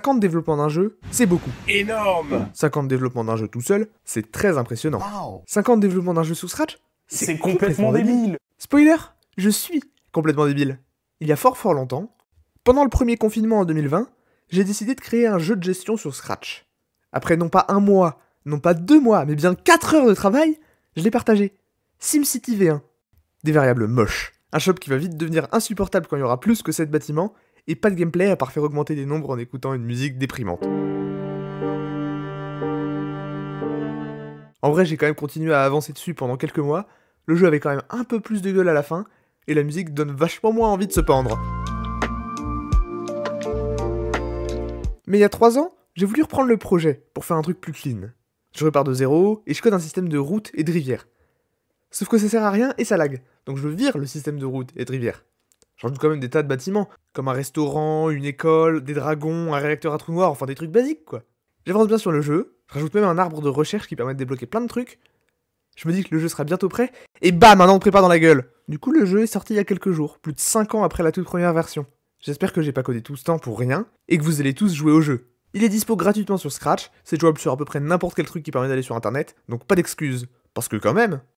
50 développements d'un jeu, c'est beaucoup. Énorme 50 développements d'un jeu tout seul, c'est très impressionnant. 50 développements d'un jeu sous Scratch, c'est complètement, débile. Spoiler, je suis complètement débile. Il y a fort fort longtemps, pendant le premier confinement en 2020, j'ai décidé de créer un jeu de gestion sur Scratch. Après non pas un mois, non pas deux mois, mais bien 4 heures de travail, je l'ai partagé. SimCity V1. Des variables moches. Un shop qui va vite devenir insupportable quand il y aura plus que 7 bâtiments, et pas de gameplay à part faire augmenter des nombres en écoutant une musique déprimante. En vrai, j'ai quand même continué à avancer dessus pendant quelques mois, le jeu avait quand même un peu plus de gueule à la fin, et la musique donne vachement moins envie de se pendre. Mais il y a 3 ans, j'ai voulu reprendre le projet pour faire un truc plus clean. Je repars de zéro et je code un système de route et de rivière. Sauf que ça sert à rien et ça lag, donc je vire le système de route et de rivière. doute quand même des tas de bâtiments, comme un restaurant, une école, des dragons, un réacteur à trous noirs, enfin des trucs basiques quoi. J'avance bien sur le jeu, je rajoute même un arbre de recherche qui permet de débloquer plein de trucs. Je me dis que le jeu sera bientôt prêt, et bam, un an de prépa dans la gueule Du coup, le jeu est sorti il y a quelques jours, plus de 5 ans après la toute première version. J'espère que j'ai pas codé tout ce temps pour rien, et que vous allez tous jouer au jeu. Il est dispo gratuitement sur Scratch, c'est jouable sur à peu près n'importe quel truc qui permet d'aller sur internet, donc pas d'excuses. Parce que quand même